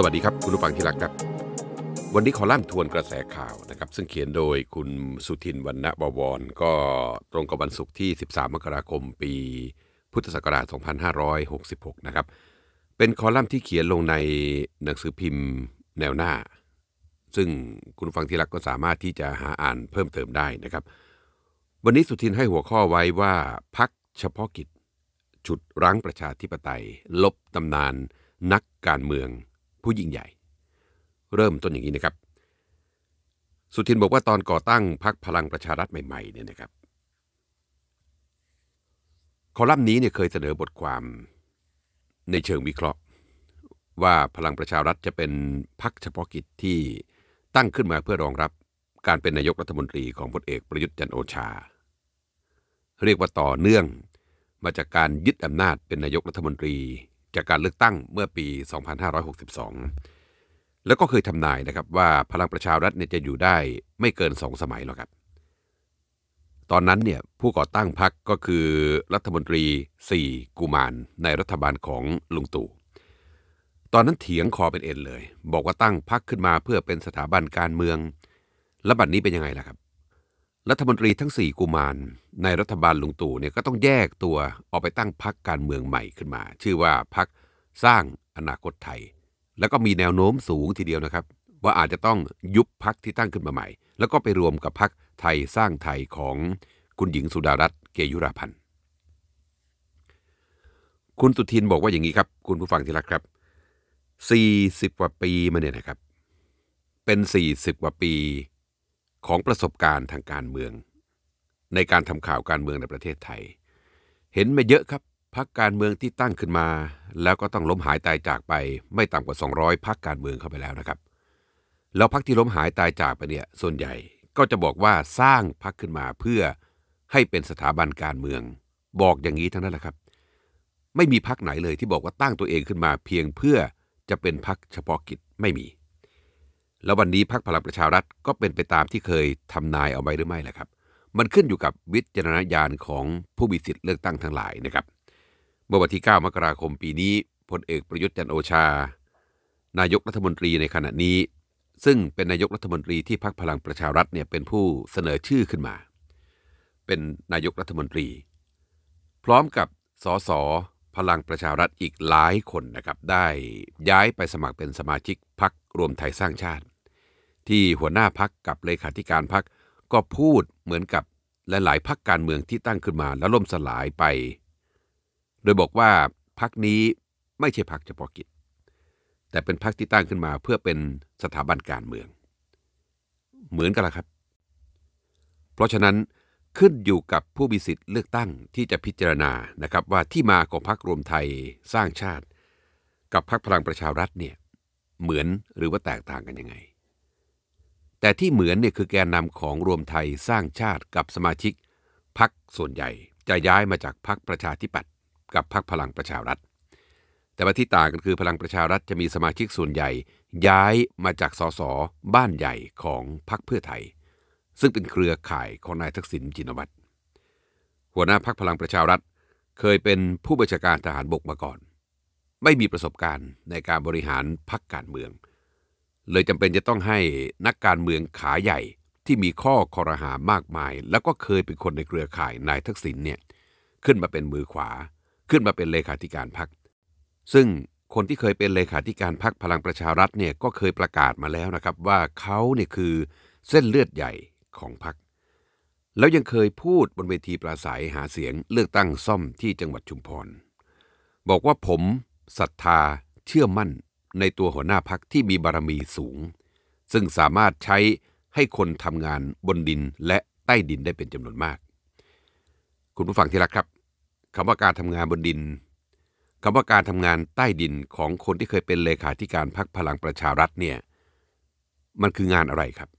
สวัสดีครับ คุณผู้ฟังที่รักครับวันนี้ขอล่ามทวนกระแสข่าวนะครับ ซึ่งเขียนโดยคุณสุทินวรรณบวร ก็ตรงกับวันศุกร์ที่ 13 มกราคมปีพุทธศักราช 2566 นะครับเป็นคอลัมน์ที่เขียนลงในหนังสือพิมพ์แนวหน้า ซึ่งคุณฟังที่รักก็สามารถที่จะหาอ่านเพิ่มเติมได้นะครับ วันนี้สุทินให้หัวข้อไว้ว่าพักเฉพาะกิจฉุดรั้งประชาธิปไตย ลบตำนานนักการเมืองผู้ยิ่งใหญ่ เริ่มต้นอย่างนี้นะครับ สุทินบอกว่าตอนก่อตั้งพรรคพลังประชารัฐใหม่ๆเนี่ยนะครับ คอลัมน์นี้เนี่ยเคยเสนอบทความในเชิงวิเคราะห์ว่าพลังประชารัฐจะเป็นพรรคเฉพาะกิจที่ตั้งขึ้นมาเพื่อรองรับการเป็นนายกรัฐมนตรีของพลเอกประยุทธ์จันโอชา เรียกว่าต่อเนื่องมาจากการยึดอำนาจเป็นนายกรัฐมนตรีจากการเลือกตั้งเมื่อปี 2562 แล้วก็เคยทำนายนะครับว่าพลังประชารัฐเนี่ยจะอยู่ได้ไม่เกินสองสมัยหรอกครับ ตอนนั้นเนี่ยผู้ก่อตั้งพรรคก็คือรัฐมนตรี 4กุมารในรัฐบาลของลุงตู่ ตอนนั้นเถียงคอเป็นเอ็นเลย บอกว่าตั้งพรรคขึ้นมาเพื่อเป็นสถาบันการเมือง แล้วบัดนนี้เป็นยังไงล่ะครับรัฐมนตรีทั้ง4กุมาร ในรัฐบาลลุงตู่เนี่ยก็ต้องแยกตัวออกไปตั้งพักการเมืองใหม่ขึ้นมา ชื่อว่าพักสร้างอนาคตไทย แล้วก็มีแนวโน้มสูงทีเดียวนะครับ ว่าอาจจะต้องยุบพักที่ตั้งขึ้นมาใหม่ แล้วก็ไปรวมกับพักไทยสร้างไทยของคุณหญิงสุดารัตน์เกยุราพันธ์คุณสุทินบอกว่าอย่างนี้ครับ คุณผู้ฟังที่รักครับ 40กว่าปีมาเนี่ยนะครับ เป็น40กว่าปีของประสบการณ์ทางการเมือง ในการทำข่าวการเมืองในประเทศไทย เห็นมาเยอะครับพักการเมืองที่ตั้งขึ้นมา แล้วก็ต้องล้มหายตายจากไป ไม่ต่ำกว่า 200พักการเมืองเข้าไปแล้วนะครับแล้วพักที่ล้มหายตายจากไปเนี่ยส่วนใหญ่ก็จะบอกว่าสร้างพักขึ้นมาเพื่อให้เป็นสถาบันการเมือง บอกอย่างนี้ทั้งนั้นแหละครับ ไม่มีพักไหนเลยที่บอกว่าตั้งตัวเองขึ้นมาเพียงเพื่อจะเป็นพักเฉพาะกิจไม่มีแล้ววันนี้พรรคพลังประชารัฐก็เป็นไปตามที่เคยทำนายเอาไว้หรือไม่ล่ะครับ มันขึ้นอยู่กับวิจารณญาณของผู้มีสิทธิ์เลือกตั้งทั้งหลายนะครับ เมื่อวันที่ 9 มกราคมปีนี้ พลเอกประยุทธ์จันโอชา นายกรัฐมนตรีในขณะนี้ ซึ่งเป็นนายกรัฐมนตรีที่พรรคพลังประชารัฐเนี่ยเป็นผู้เสนอชื่อขึ้นมา เป็นนายกรัฐมนตรี พร้อมกับสสพลังประชารัฐอีกหลายคนนะครับ ได้ย้ายไปสมัครเป็นสมาชิกพรรครวมไทยสร้างชาติที่หัวหน้าพักกับเลขาธิการพักก็พูดเหมือนกับลหลายๆพักการเมืองที่ตั้งขึ้นมาแล้วล่มสลายไป โดยบอกว่าพักนี้ไม่ใช่พักเฉพาะกิจ แต่เป็นพักที่ตั้งขึ้นมา เพื่อเป็นสถาบันการเมือง เหมือนกันละครับ เพราะฉะนั้นขึ้นอยู่กับผู้มีสิทธิ์เลือกตั้งที่จะพิจารณานะครับว่าที่มาของพักรวมไทยสร้างชาติ กับพักพลังประชารัฐเนี่ยเหมือนหรือว่าแตกต่างกันยังไงแต่ที่เหมือนเนี่ยคือแกนนำของรวมไทยสร้างชาติกับสมาชิกพักส่วนใหญ่ จะย้ายมาจากพักประชาธิปัตย์กับพักพลังประชารัฐแต่ว่าที่ต่างกันคือพลังประชารัฐจะมีสมาชิกส่วนใหญ่ ย้ายมาจากสสบ้านใหญ่ของพักเพื่อไทย ซึ่งเป็นเครือข่ายของนายทักษิณจินวัตรหัวหน้าพักพลังประชารัฐเคยเป็นผู้บัญชาการทหารบกมาก่อน ไม่มีประสบการณ์ในการบริหารพักการเมืองเลยจำเป็นจะต้องให้นักการเมืองขาใหญ่ที่มีข้อคอรหามากมาย แล้วก็เคยเป็นคนในเครือข่ายนายทักษิณเนี่ยขึ้นมาเป็นมือขวา ขึ้นมาเป็นเลขาธิการพักซึ่งคนที่เคยเป็นเลขาธิการพักพลังประชารัฐเนี่ยก็เคยประกาศมาแล้วนะครับว่าเขาเนี่ยคือเส้นเลือดใหญ่ของพักแล้วยังเคยพูดบนเวทีปราศัยหาเสียงเลือกตั้งซ่อมที่จังหวัดชุมพรบอกว่าผมศรัทธาเชื่อมั่นในตัวหัวหน้าพักที่มีบารมีสูง ซึ่งสามารถใช้ให้คนทำงานบนดินและใต้ดินได้เป็นจำนวนมาก คุณผู้ฟังที่รักครับคำว่าการทำงานบนดินคำว่าการทำงานใต้ดินของคนที่เคยเป็นเลขาธิการพักพลังประชารัฐเนี่ยมันคืองานอะไรครับ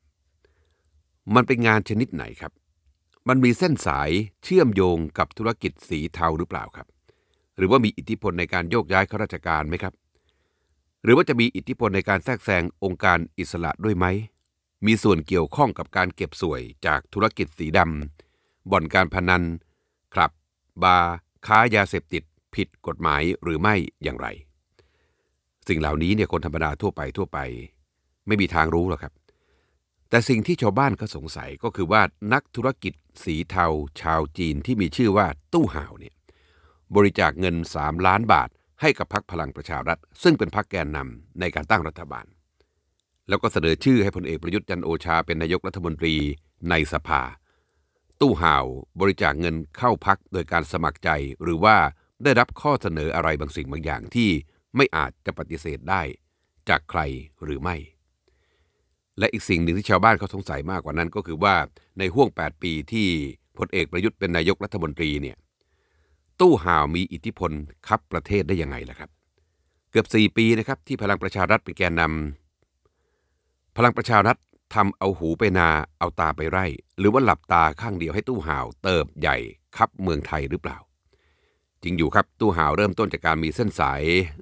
มันเป็นงานชนิดไหนครับ มันมีเส้นสายเชื่อมโยงกับธุรกิจสีเทาหรือเปล่าครับ หรือว่ามีอิทธิพลในการโยกย้ายข้าราชการไหมครับหรือว่าจะมีอิทธิพลในการแทรกแซงองค์การอิสระด้วยไหม มีส่วนเกี่ยวข้องกับการเก็บสวยจากธุรกิจสีดำ บ่อนการพนันคลับ บาร์ค้ายาเสพติด ผิดกฎหมายหรือไม่อย่างไร สิ่งเหล่านี้เนี่ยคนธรรมดาทั่วไปทั่วไป ไม่มีทางรู้หรอกครับ แต่สิ่งที่ชาวบ้านเขาสงสัยก็คือว่านักธุรกิจสีเทาชาวจีนที่มีชื่อว่าตู้ห่าวเนี่ยบริจาคเงิน3ล้านบาทให้กับพักพลังประชารัฐ ซึ่งเป็นพักแกนนำในการตั้งรัฐบาล แล้วก็เสนอชื่อให้พลเอกประยุทธ์จันโอชาเป็นนายกรัฐมนตรีในสภา ตู้ห่าวบริจาคเงินเข้าพักโดยการสมัครใจหรือว่าได้รับข้อเสนออะไรบางสิ่งบางอย่างที่ไม่อาจจะปฏิเสธได้จากใครหรือไม่ และอีกสิ่งหนึ่งที่ชาวบ้านเขาสงสัยมากกว่านั้น ก็คือว่าในห่วง 8 ปีที่พลเอกประยุทธ์เป็นนายกรัฐมนตรีเนี่ยตู้ห่าวมีอิทธิพลคับประเทศได้ยังไงล่ะครับ เกือบ 4 ปีนะครับที่พลังประชารัฐเป็นแกนนำ พลังประชารัฐทำเอาหูไปนาเอาตาไปไร่ หรือว่าหลับตาข้างเดียวให้ตู้ห่าวเติบใหญ่คับเมืองไทยหรือเปล่า จริงอยู่ครับตู้ห่าวเริ่มต้นจากการมีเส้นสาย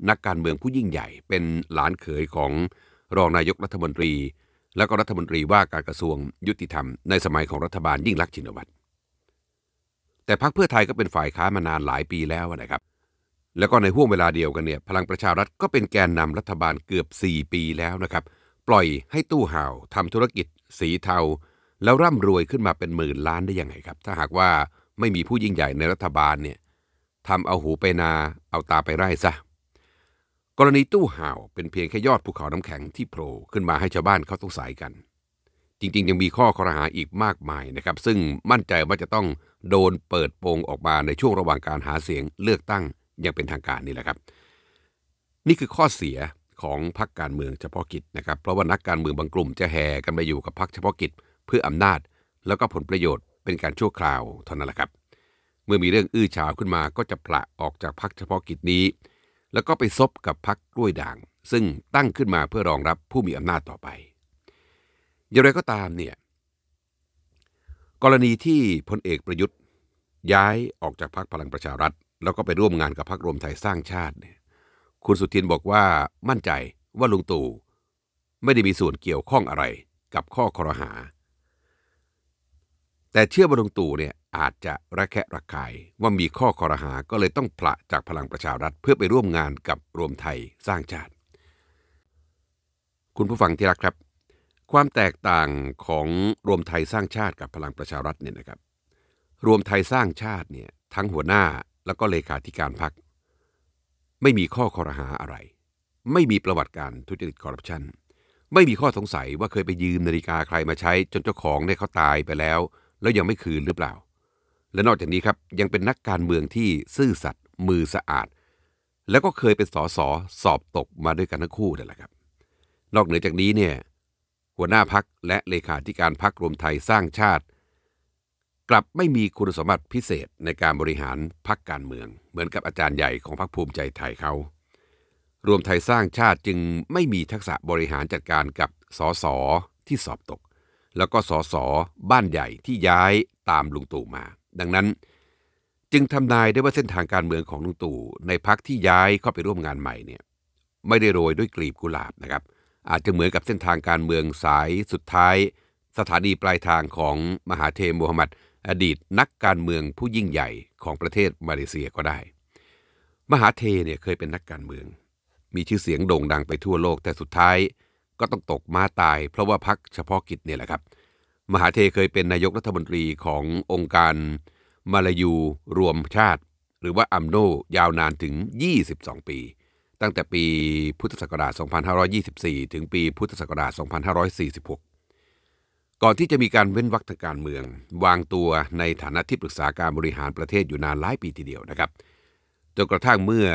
นักการเมืองผู้ยิ่งใหญ่ เป็นหลานเขยของรองนายกรัฐมนตรี และก็รัฐมนตรีว่าการกระทรวงยุติธรรมในสมัยของรัฐบาลยิ่งลักษณ์ชินวัตรแต่พรรคเพื่อไทยก็เป็นฝ่ายค้านมานานหลายปีแล้วนะครับ แล้วก็ในห่วงเวลาเดียวกันเนี่ย พลังประชารัฐก็เป็นแกนนำรัฐบาลเกือบ 4 ปีแล้วนะครับ ปล่อยให้ตู้ห่าวทาธุรกิจสีเทา แล้วร่ำรวยขึ้นมาเป็นหมื่นล้านได้ยังไงครับ ถ้าหากว่าไม่มีผู้ยิ่งใหญ่ในรัฐบาลเนี่ยทำเอาหูไปนาเอาตาไปไร่ซะ กรณีตู้ห่าวเป็นเพียงแค่ยอดภูเขาน้ำแข็งที่โผล่ขึ้นมาให้ชาวบ้านเขาต้องสายกันจริงๆ ยังมีข้อคอรหาอีกมากมายนะครับซึ่งมั่นใจว่าจะต้องโดนเปิดโปงออกมาในช่วงระหว่างการหาเสียงเลือกตั้งยังเป็นทางการนี่แหละครับ นี่คือข้อเสียของพรรคการเมืองเฉพาะกิจ นะครับเพราะว่านักการเมืองบางกลุ่มจะแห่กันไปอยู่กับพรรคเฉพาะกิจ เพื่ออำนาจ แล้วก็ผลประโยชน์ เป็นการชั่วคราวเท่านั้นแหละครับ เมื่อมีเรื่องอื้อฉาวขึ้นมาก็จะผละออกจากพรรคเฉพาะกิจนี้ แล้วก็ไปซบกับพรรคกล้วยด่าง ซึ่งตั้งขึ้นมาเพื่อรองรับผู้มีอำนาจต่อไป อย่างไรก็ตามเนี่ยกรณีที่พลเอกประยุทธ์ ย้ายออกจากพักพลังประชารัฐ แล้วก็ไปร่วมงานกับพักรวมไทยสร้างชาติเนี่ยคุณสุทินบอกว่ามั่นใจว่าลุงตู่ไม่ได้มีส่วนเกี่ยวข้องอะไรกับข้อคอรหาแต่เชื่อว่าลุงตู่เนี่ยอาจจะระแคะระคายว่ามีข้อคอรหาก็เลยต้องผละจากพลังประชารัฐ เพื่อไปร่วมงานกับรวมไทยสร้างชาติ คุณผู้ฟังที่รักครับความแตกต่างของรวมไทยสร้างชาติกับพลังประชารัฐเนี่ยนะครับ รวมไทยสร้างชาติเนี่ยทั้งหัวหน้าแล้วก็เลขาธิการพรรคไม่มีข้อคอรหาอะไร ไม่มีประวัติการทุจริตคอร์รัปชัน ไม่มีข้อสงสัยว่าเคยไปยืมนาฬิกาใครมาใช้ จนเจ้าของเนี่ยเขาตายไปแล้ว แล้วยังไม่คืนหรือเปล่า และนอกจากนี้ครับยังเป็นนักการเมืองที่ซื่อสัตย์มือสะอาด แล้วก็เคยเป็นสอสอสอบตกมาด้วยกันทั้งคู่นั่นแหละครับ นอกเหนือจากนี้เนี่ยหัวหน้าพักและเลขาธิการพักรวมไทยสร้างชาติ กลับไม่มีคุณสมบัติพิเศษในการบริหารพักการเมืองเหมือนกับอาจารย์ใหญ่ของพักภูมิใจไทยเขารวมไทยสร้างชาติจึงไม่มีทักษะบริหารจัดการกับสสที่สอบตก แล้วก็สสบ้านใหญ่ที่ย้ายตามลุงตู่มา ดังนั้น จึงทำนายได้ว่าเส้นทางการเมืองของลุงตู่ในพักที่ย้ายเข้าไปร่วมงานใหม่เนี่ยไม่ได้โรยด้วยกลีบกุหลาบนะครับเอาจจะเหมือนกับเส้นทางการเมืองสายสุดท้าย สถานีปลายทางของมหาเทมูฮัมหมัดอดีตนักการเมืองผู้ยิ่งใหญ่ของประเทศมาเลเซียก็ได้ มหาเทเนี่ยเคยเป็นนักการเมือง มีชื่อเสียงโด่งดังไปทั่วโลกแต่สุดท้าย ก็ต้องตกมาตาย เพราะว่าพักเฉพาะกิจเนี่ยแหละครับ มหาเทเคยเป็นนายกรัฐมนตรีขององค์การ มาลายูรวมชาติ หรือว่าอัมโนยาวนานถึง 22 ปีตั้งแต่ปีพุทธศักราช 2524 ถึงปีพุทธศักราช 2546 ก่อนที่จะมีการเว้นวรรคทางการเมือง วางตัวในฐานะที่ปรึกษาการบริหารประเทศอยู่นานหลายปีทีเดียวนะครับจนกระทั่งเมื่อ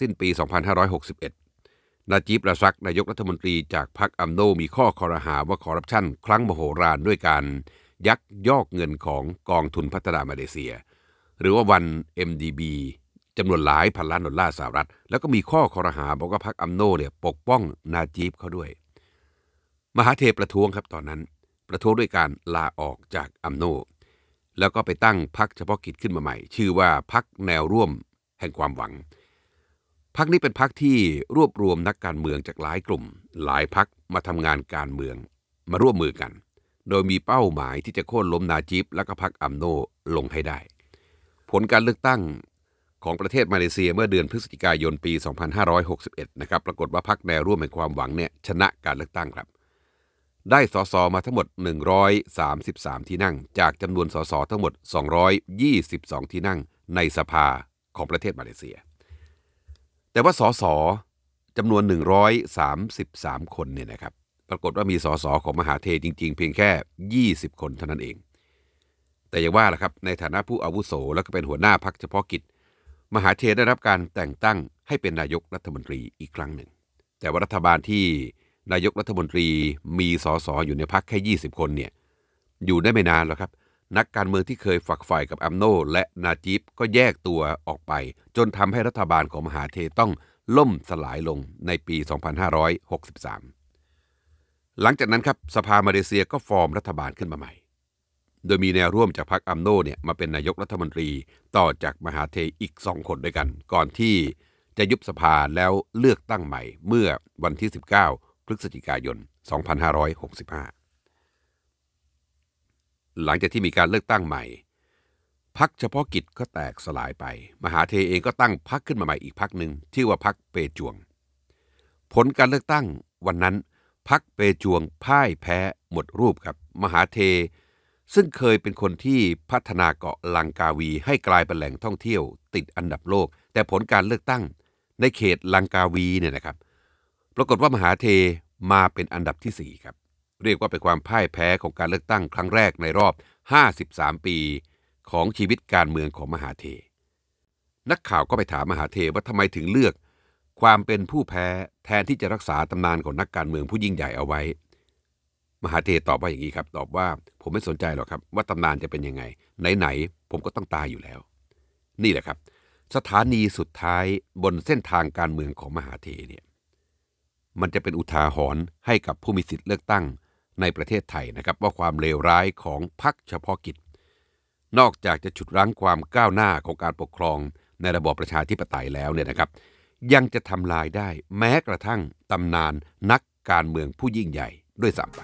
สิ้นปี 2561 นาจีปราซัก นายกรัฐมนตรีจากพรรคอัมโน มีข้อคอรหาว่าคอร์รัปชันครั้งมโหฬารด้วยการยักยอกเงินของกองทุนพัฒนามาเลเซียหรือว่าวัน MDB จำนวนหลายพันล้านดอลลาร์สหรัฐ แล้วก็มีข้อคอรหาบอกว่าพรรคอัมโนเนี่ย ปกป้องนาจีบเขาด้วย มหาเทประท้วงครับตอนนั้น ประท้วงด้วยการลาออกจากอัมโนแล้วก็ไปตั้งพรรคเฉพาะกิจขึ้นมาใหม่ ชื่อว่าพรรคแนวร่วมแห่งความหวังพรรคนี้เป็นพรรคที่รวบรวมนักการเมืองจากหลายกลุ่ม หลายพรรคมาทำงานการเมืองมาร่วมมือกัน โดยมีเป้าหมายที่จะโค่นล้มนาจิบและก็พรรคอัมโนลงให้ได้ ผลการเลือกตั้งของประเทศมาเลเซียเมื่อเดือนพฤศจิกายนปี 2561นะครับ ปรากฏว่าพรรคแนวร่วมแห่งความหวังเนี่ยชนะการเลือกตั้งครับ ได้สสมาทั้งหมด 133 ที่นั่ง จากจำนวนสสทั้งหมด 222 ที่นั่งในสภาของประเทศมาเลเซีย แต่ว่าสสจำนวน 133 คนเนี่ยนะครับ ปรากฏว่ามีสสของมหาเทจริง ๆ เพียงแค่ 20 คนเท่านั้นเอง แต่อย่างว่าล่ะครับ ในฐานะผู้อาวุโสและก็เป็นหัวหน้าพรรคเฉพาะกิจมหาเทได้รับการแต่งตั้งให้เป็นนายกรัฐมนตรีอีกครั้งหนึ่ง แต่ว่ารัฐบาลที่นายกรัฐมนตรีมีสสออยู่ในพักแค่ 20 คนเนี่ย อยู่ได้ไม่นานหรอกครับ นักการเมืองที่เคยฝักใฝ่กับอัมโนและนาจิบก็แยกตัวออกไป จนทำให้รัฐบาลของมหาเทต้องล่มสลายลงในปี 2563 หลังจากนั้นครับ สภามาเลเซียก็ฟอร์มรัฐบาลขึ้นมาใหม่โดยมีแนวร่วมจากพรรคอัมโนเนี่ยมาเป็นนายกรัฐมนตรีต่อจากมหาเทอีกสองคนด้วยกัน ก่อนที่จะยุบสภาแล้วเลือกตั้งใหม่เมื่อวันที่ 19 พฤศจิกายน 2565 หลังจากที่มีการเลือกตั้งใหม่พรรคเฉพาะกิจก็แตกสลายไป มหาเทเองก็ตั้งพรรคขึ้นมาใหม่อีกพรรคหนึ่งชื่อว่าพรรคเปจวง ผลการเลือกตั้งวันนั้นพรรคเปจวงพ่ายแพ้หมดรูปครับมหาเทซึ่งเคยเป็นคนที่พัฒนาเกาะลังกาวีให้กลายเป็นแหล่งท่องเที่ยว ติดอันดับโลกแต่ผลการเลือกตั้งในเขตลังกาวีเนี่ยนะครับ ปรากฏว่ามหาเทมาเป็นอันดับที่4ครับเรียกว่าเป็นความพ่ายแพ้ของการเลือกตั้งครั้งแรกในรอบ 53 ปี ของชีวิตการเมืองของมหาเทนักข่าวก็ไปถามมหาเทว่าทำไมถึงเลือกความเป็นผู้แพ้แทนที่จะรักษาตำนานของนักการเมืองผู้ยิ่งใหญ่เอาไว้มหาเทตอบว่าอย่างนี้ครับ ตอบว่าผมไม่สนใจหรอกครับ ว่าตำนานจะเป็นยังไง ไหนๆผมก็ต้องตายอยู่แล้ว นี่แหละครับ สถานีสุดท้ายบนเส้นทางการเมืองของมหาเทเนี่ย มันจะเป็นอุทาหรณ์ให้กับผู้มีสิทธิ์เลือกตั้งในประเทศไทยนะครับว่าความเลวร้ายของพรรคเฉพาะกิจ นอกจากจะฉุดรั้งความก้าวหน้าของการปกครองในระบอบประชาธิปไตยแล้วเนี่ยนะครับ ยังจะทำลายได้แม้กระทั่งตำนานนักการเมืองผู้ยิ่งใหญ่ด้วยซ้ำไป